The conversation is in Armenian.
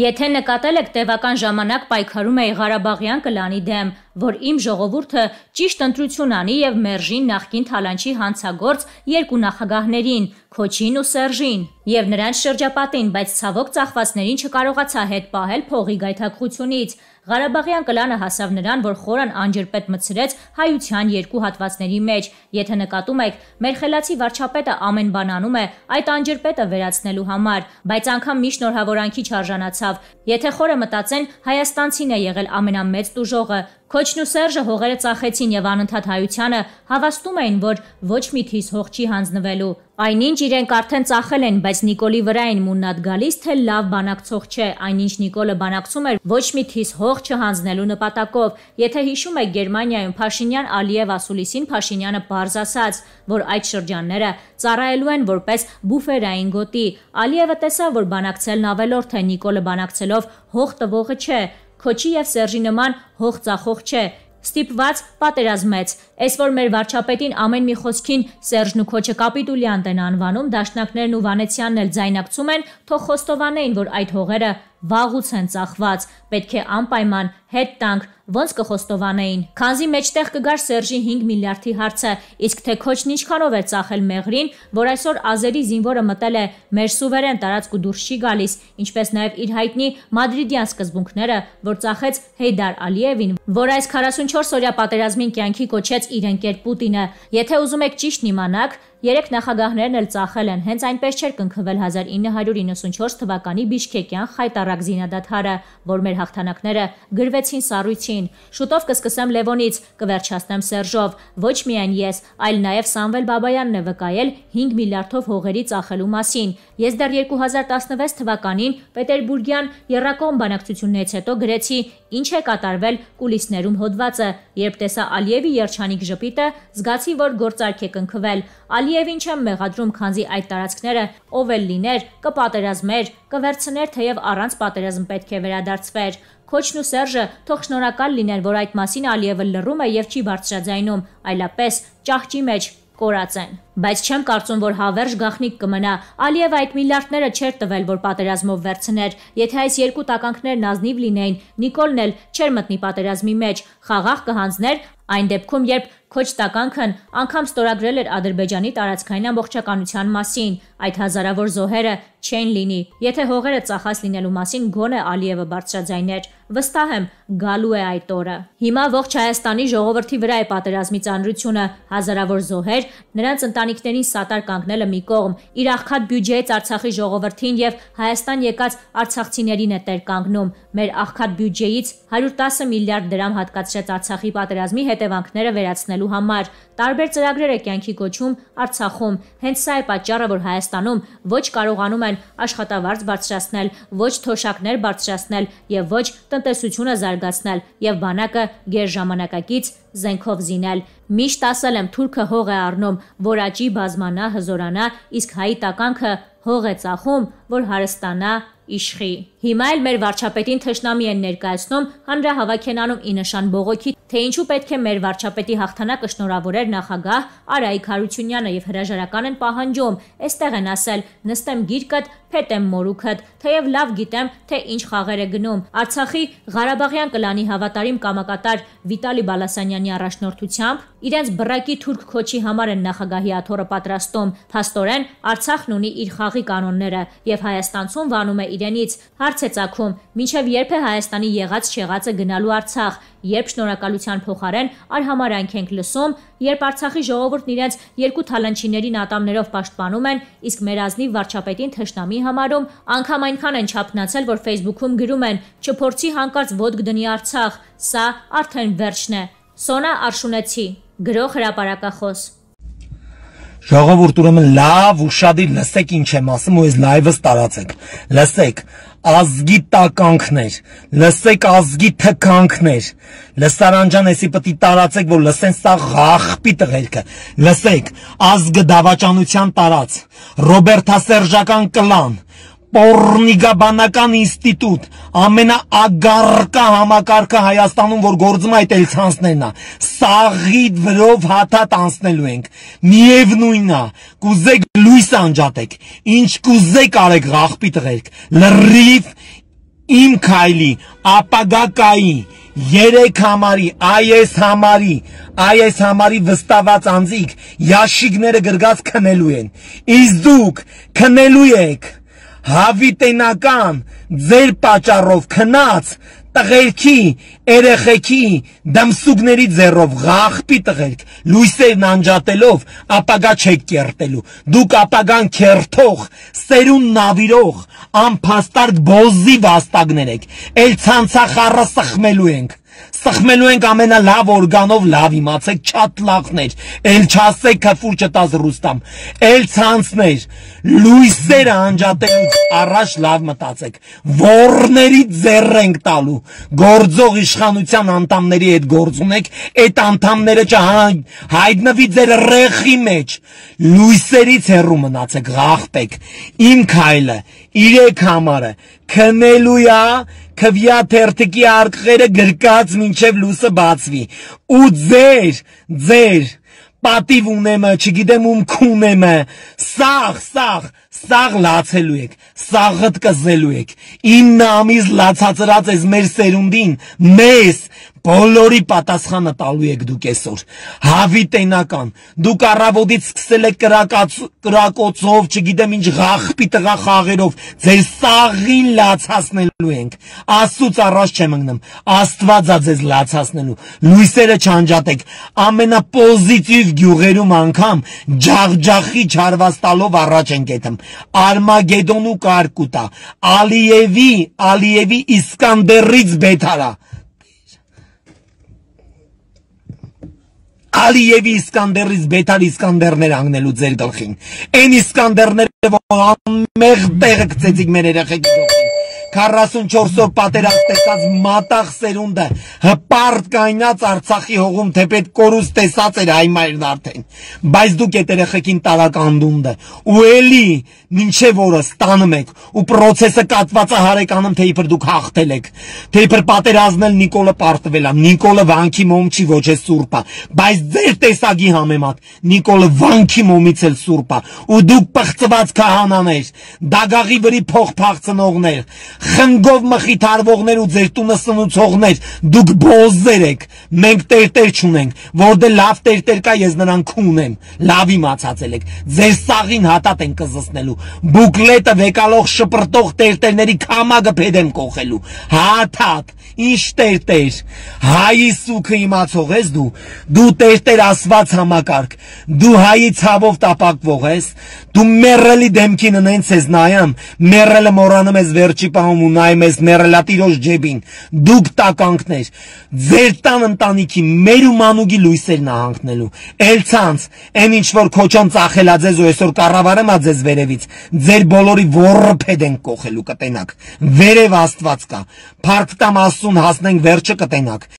Եթե նկատել եք տևական ժամանակ պայքարում էի Ղարաբաղյան կլանի դեմ, որ իմ ժողովուրդը ճիշտ ընտրություն անի եւ մերժին նախկին Թալանչի հանցագործ երկու նախագահներին, Քոչին ու Սերժին, եւ նրանց շրջապատին, բայց ցավոք ծախվածներին չկարողացա հետ պահել փողի գայթակղությունից։ Ղարաբաղյան կլանը հասավ նրան, որ խորան անջրպետ մցրեց հայության երկու հատվածների մեջ։ Եթե նկատում եք, մեր խելացի վարչապետը ամեն բան անում է այդ անջրպետը վերացնելու համար, բայց անգամ մի շնորհավորանքի չարժանացավ։ Եթե խորը մտածեն, հայաստանցին է եղել ամենամեծ տուժողը, Քոչն ու Սերժը հողերը ծախեցին եւ անընդհատ հայությանը հավաստում էին, որ ոչ մի թիզ հող չի հանձնվելու։ Այնինչ իրենք արդեն ծախել են, բայց Նիկոլի վրա են մուննատ գալիս, թե լավ բանակցող չէ, այնինչ Նիկոլը բանակցում էր ոչ մի թիզ հող չհանձնելու նպատակով։ Եթե հիշում եք Գերմանիայում Փաշինյան Ալիև ասուլիսին Փաշինյանը բարձ ասաց, որ այդ շրջանները ծառայելու են որպես բուֆերային գոտի։ Ալիևը տեսավ, որ բանակցելն ավելորդ է Նիկոլը բանակցելով հող տվողը չէ, Քոչի եւ Սերժի նման հողծախող չէ, ստիպված պատերազմեց։ Էս որ մեր վարչապետին ամեն մի խոսքին Սերժն ու Քոչը կապիտուլյանտ են անվանում, դաշնակներն ու Վանեցյանն էլ ձայնակցում են, թող խոստովանեին, որ այդ հողերը վաղուց են ծախված, պետք է անպայման հետ տանք, ոնց կխոստովանեին։ Քանզի մեջտեղ կգար Սերժի 5 միլիարդի հարցը, իսկ թե քոչն ինչքանով է ծախել մեղրին, որ այսօր ազերի զինվորը մտել է մեր սուվերեն տարածք ու դուրս չի գալիս, ինչպես նաև իր հայտնի մադրիդյան սկզբունքները, որ ծախեց Հեյդար Ալիևին, որ այս 44 օրյա պատերազմին կյանքի կոչեց իր ընկեր Պուտինը։ Եթե ուզում եք ճիշտն իմանալ, Երեք նախագահներն էլ ծախել են, հենց այնպես չէր կնքվել 1994 թվականի Բիշկեկյան խայտարակ զինադադարը, որ մեր հաղթանակները գրվեցին սառույցին։ Շուտով կսկսեմ Լևոնից, կվերջացնեմ Սերժով։ Ոչ միայն ես, այլ նաև Սամվել Բաբայանն է վկայել 5 միլիարդով հողերի ծախելու մասին։ Ես դեռ 2016 թվականին Պետերբուրգյան Եռակոմ բանակցություններից հետո գրեցի, ինչ է կատարվել կուլիսներում հոդվածը Երբ տեսա Ալիևի երջանիկ ժպիտը, զգացի, որ գործարք է կնքվել։ Ալիևին չեմ մեղադրում, քանզի այդ տարածքները ով էլ լիներ, կպատերազմեր, կվերցներ, թեև առանց պատերազմ պետք է վերադարձվեր։ Քոչն ու Սերժը թող շնորհակալ լինեն, որ այդ մասին Ալիևը լռում է եւ չի բարձրաձայնում, այլապես ճահճի մեջ կորացեն։ Բայց չեմ կարծում, որ հավերժ գախնիկ կմնա։ Ալիևը այդ միլիարդները չէր տվել, որ պատերազմով վերցներ։ Եթե այս երկու տականքներն ազնիվ լինեին, Նիկոլն էլ չէր մտնի պատերազմի մեջ, խաղաղ կհանձներ Այն դեպքում, երբ Քոչտականքն անգամ ստորագրել էր Ադրբեջանի տարածքային ամբողջականության մասին, այդ հազարավոր զոհերը չեն լինի, եթե հողերը ծախած լինելու մասին գոնե Ալիևը բարձրաձայներ։ Վստահ եմ, գալու է այդ օրը։ Հիմա ողջ Հայաստանի ժողովրդի վրա է պատերազմի ծանրությունը, հազարավոր զոհեր, նրանց ընտանիքներին սատար կանգնելը մի կողմ, իր աղքատ բյուջեից Արցախի ժողովրդին եւ Հայաստան եկած արցախցիներին է տեր կանգնում։ Մեր աղքատ բյուջեից 110 միլիարդ դրամ հատկացրեց Արցախի պատերազմի հետ հետևանքները վերացնելու համար։ Տարբեր ծրագրեր է կյանքի գոչում Արցախում։ Հենց սա է պատճառը, որ Հայաստանում ոչ կարողանում են աշխատավարձ բարձրացնել, ոչ թոշակներ բարձրացնել եւ ոչ տնտեսությունը զարգացնել եւ բանակը ģեր ժամանակակից զենքով զինել։ Միշտ ասել եմ, թուրքը հող է առնում, որ աճի բազմանա, հզորանա, իսկ հայի տականքը հող է ծախում, որ հարստանա, իշխի։ Հիմա էլ մեր վարչապետին թշնամի են ներկայացնում հանրահավաքենանում ի նշան բողոքի, թե ինչու պետք է մեր վարչապետի հաղթանակը շնորհավորեր նախագահ Արայիկ Հարությունյանը եւ հրաժարական են պահանջում։ Այստեղ են ասել՝ նստեմ գիրկդ, փետեմ մորուքդ, թեև լավ գիտեմ, թե ինչ խաղեր է գնում։ Արցախի Ղարաբաղյան կլանի հավատարիմ կամակատար Վիտալի Բալասանյանի առաջնորդությամբ իրենց բռակի թուրք քոչի համար են նախագահի աթորը պատրաստում։ Փաստորեն Արցախն ունի իր խաղի կանոնները եւ Հայաստանցուն վանում է իրենից, հարց է ցակում, մինչև երբ է Հայաստանի եղած չեղածը գնալու Արցախ, երբ շնորհակալության փոխարեն արհամարանք ենք լսում, երբ Արցախի ժողովուրդն իրենց երկու թալանչիներին ատամներով պաշտպանում են, իսկ մեր ազնի վարչապետին թշնամի համարում, անգամ այնքան են չափնացել, որ Facebook-ում գրում են՝ «Չփորձի հանկարծ ոդկ դնի Արցախ, սա արդեն վերջն է»։ Սոնա Արշունեցի, գրող հրապարակախոս։ Ժողովուրդ ուրեմն լավ ուշադիր լսեք ինչ եմ ասում ու այս լայվս տարածեք։ Լսեք ազգի տականքներ, լսեք ազգի թկանքներ։ Լսարանջան էսի պտի տարածեք, որ լսեն սա ղախպի տղերքը։ Լսեք ազգը դավաճանության տարած, Ռոբերտասերժական կլան, Պորնիգաբանական ինստիտուտ, ամենաագարկա համակարգը Հայաստանում, որ գործում այդ էլցանցներն է։ Սաղի վրով հաթաթ անցնելու ենք։ Միևնույնն է, կուզեք լույս անջատեք, ինչ կուզեք արեք աղբի տղերք, լրիվ իմ քայլի, ապագա կայի, երեք համարի, այս համարի, այս համարի վստաված անձիկ, յաշիկները գրգած քնելու են։ Իսկ դուք քնելու եք հավիտենական ձեր պատճառով քնած տղերքի, երեխեքի, դմսուկների ձեռով գաղպի տղերք, լույսերն անջատելով ապագա չեք կերտելու։ Դուք ապագան կերտող, սերուն նավիրող, անփաստարդ բոզի վաստագներ եք։ Էլ ցանցախառը սխմելու ենք։ Սխմելու ենք ամենալավ օրգանով լավ իմացեք չատլախներ, էլ չասեք քֆուր չտազ ռուստամ, էլ ցանցներ, լույսերը անջատելուց առաջ լավ մտածեք։ Ворների ձեռ ենք տալու, գործող իշխանության անդամների հետ գործ ունեք, այդ անդամները չհայտնվի ձեր ռեխի մեջ։ Լույսերից հեռու մնացեք, գաղպեք։ Իմ քայլը, իրեք համարը, քնելու է, թվյա թերթիկի արկղերը գրկած մինչև լուսը բացվի։ Ու ձեր, ձեր պատիվ ունեմը, չգիտեմ ում քունեմը, սաղ, սաղ, սաղ լացելու եք, սաղըտ կզելու եք։ 9 ամիս լացածրած ես մեր սերունդին, մեզ Բոլորի պատասխանը տալու եք դուք այսօր։ Հավիտենական։ Դուք առավոտից սկսել եք կրակաց կրակոցով, չգիտեմ ինչ գախպի տղա խաղերով, ձեր սաղին լացացնելու ենք։ Աստուծո առաջ չեմ ընկնում։ Աստվածա ձեզ լացացնելու։ Լույսերը չանջատեք։ Ամենապոզիտիվ գյուղերում անգամ ջախջախի չարվաստալով առաջ ենք եթում։ Արմագեդոնու կարկուտա, Ալիևի, Ալիևի Իսկանդերից բետարա։ Ալիևի Իսկանդերի Զբետար Իսկանդերներ հանգնելու ձեր գլխին։ Այն Իսկանդերները, որ անմեղ տեղը գցեցիք մեր երեխեքի գլխին։ 44-ով պատերազմ տեսած մատաղ սերունդը հպարտ կայնած Արցախի հողում թեպետ կորուս տեսած էր հայմայրն արդեն։ Բայց դուք այդ երեխեքին տարակ անդունդը ու էլի ինչև օրը ստանում եք ու process-ը կատվածը հարեկանում թե իբր դուք հաղթել եք, թե իբր պատերազմել Նիկոլը պարտվել է։ Նիկոլը վանքի մոմ չի, ոչ է սուրպա, բայց ձեր տեսակի համեմատ Նիկոլը վանքի մոմից էլ սուրպա ու դուք պղծված քահանաներ, դագաղի վրի փող փախցնողներ, խնգով մխիթարվողներ ու ձեր տունը սնուցողներ, դուք բոզեր եք, մենք տերտեր չունենք, որտե լավ տերտեր կա ես նրան կունեմ, լավ իմացածել եք, ձեր սաղին հատատ են կզսնելու, բուկլետը վեկալող շպրտող տերտերների կամագը պեդ եմ կողելու, հատատ, ինչ տերտեր, հայի սուքը իմացող ես դու, դու տերտեր ասված համակարգ, դու հայի ցավով տապակվող ես, դու մերելի դեմքին ընենց ես նայամ, մերելը մորանում ես վերջի պահում, անում ու նայում ես մեռելատիրոջ ջեբին, դուք տականքներ, ձեր տան ընտանիքի մեր ու մանուկի լույսերն ա հանգնելու։ Էլցանց, այն ինչ որ քոչան ծախելա ձեզ ու այսօր կառավարեմ ա ձեզ վերևից, ձեր բոլորի ոռփեդ են կողելու կտենակ։ Վերև Աստված կա։ Փառք տամ Աստծուն հասնենք վերջը կտենակ։